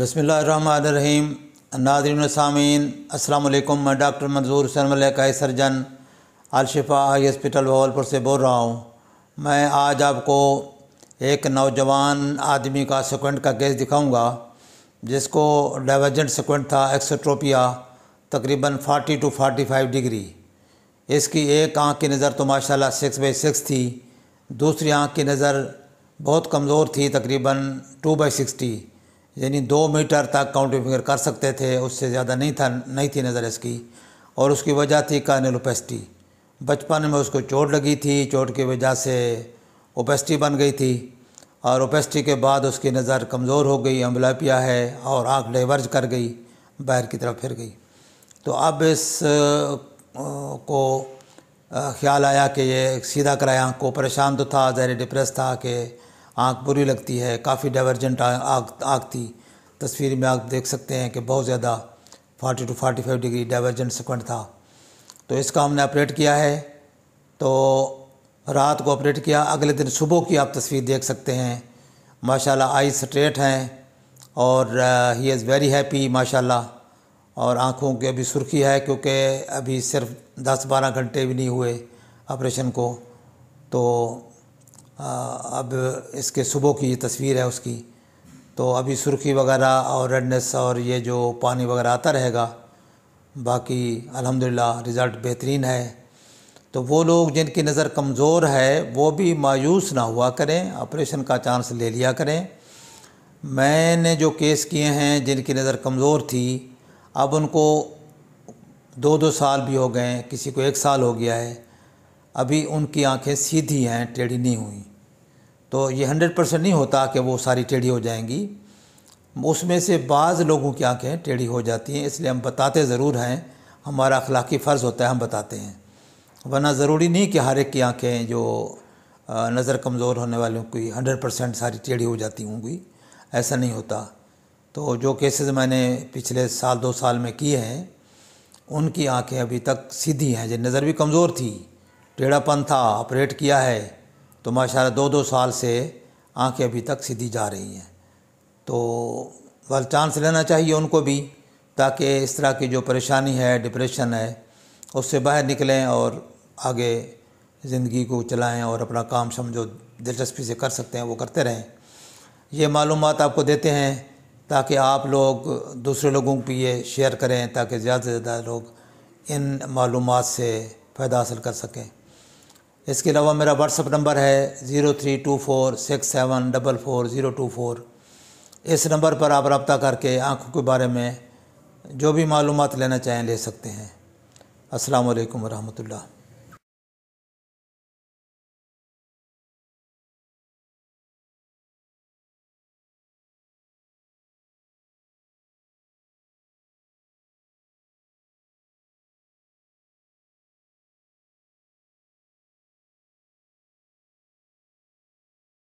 बसमीम नादरीन सामीन असलम मैं डॉक्टर मंजूर सरमल का सर्जन आलशिफा आई हॉस्पिटल भवलपुर से बोल रहा हूँ मैं आज आपको एक नौजवान आदमी का सिक्वेंट का केस दिखाऊंगा जिसको डाइवर्जेंट सिक्वेंट था एक्सोट्रोपिया तकरीबन 40 टू 45 डिग्री इसकी एक आंख की नज़र तो माशाल्लाह सिक्स बाई सिक्स थी दूसरी आंख की नज़र बहुत कमज़ोर थी तकरीबन टू बाई सिक्सटी यानी दो मीटर तक काउंटिंग फिंगर कर सकते थे उससे ज़्यादा नहीं था नहीं थी नज़र इसकी और उसकी वजह थी कानलोपेस्टी बचपन में उसको चोट लगी थी चोट की वजह से ओपेस्टी बन गई थी और ओपेस्टी के बाद उसकी नज़र कमज़ोर हो गई अम्बलापिया है और आँख डाइवर्ज कर गई बाहर की तरफ फिर गई तो अब इस को ख्याल आया कि ये सीधा कराया आँख को परेशान तो था ज़हर डिप्रेस था कि आँख बुरी लगती है काफ़ी डाइवर्जेंट आग आँख थी तस्वीर में आप देख सकते हैं कि बहुत ज़्यादा 40 टू 45 डिग्री डाइवर्जेंट सेकंड था तो इसका हमने ऑपरेट किया है तो रात को ऑपरेट किया अगले दिन सुबह की आप तस्वीर देख सकते हैं माशाल्लाह आई स्ट्रेट हैं और ही इज़ वेरी हैप्पी माशाल्लाह और आँखों की अभी सुर्खी है क्योंकि अभी सिर्फ 10-12 घंटे भी नहीं हुए ऑपरेशन को तो अब इसके सुबह की ये तस्वीर है उसकी तो अभी सुर्खी वगैरह और रेडनेस और ये जो पानी वगैरह आता रहेगा बाकी अल्हम्दुलिल्लाह रिज़ल्ट बेहतरीन है तो वो लोग जिनकी नज़र कमज़ोर है वो भी मायूस ना हुआ करें ऑपरेशन का चांस ले लिया करें मैंने जो केस किए हैं जिनकी नज़र कमज़ोर थी अब उनको दो दो साल भी हो गए किसी को एक साल हो गया है अभी उनकी आंखें सीधी हैं टेढ़ी नहीं हुई तो ये हंड्रेड परसेंट नहीं होता कि वो सारी टेढ़ी हो जाएंगी उसमें से बाज़ लोगों की आँखें टेढ़ी हो जाती हैं इसलिए हम बताते ज़रूर हैं हमारा अखलाकी फ़र्ज़ होता है हम बताते हैं वरना ज़रूरी नहीं कि हर एक की आँखें जो नज़र कमज़ोर होने वालों की हंड्रेड परसेंट सारी टेढ़ी हो जाती होंगी ऐसा नहीं होता तो जो केसेस मैंने पिछले साल दो साल में किए हैं उनकी आंखें अभी तक सीधी हैं जो नज़र भी कमज़ोर थी टेढ़ापन था ऑपरेट किया है तो माशा दो दो साल से आंखें अभी तक सीधी जा रही हैं तो वाल चांस लेना चाहिए उनको भी ताकि इस तरह की जो परेशानी है डिप्रेशन है उससे बाहर निकलें और आगे ज़िंदगी को चलाएं और अपना काम समझो दिलचस्पी से कर सकते हैं वो करते रहें ये मालूम आपको देते हैं ताकि आप लोग दूसरे लोगों को ये शेयर करें ताकि ज़्यादा से ज़्यादा लोग इन मालूम से फ़ायदा हासिल कर सकें इसके अलावा मेरा व्हाट्सअप नंबर है zero three two four six seven double four zero two four इस नंबर पर आप रबता करके आँखों के बारे में जो भी मालूम लेना चाहें ले सकते हैं अस्सलाम वालेकुम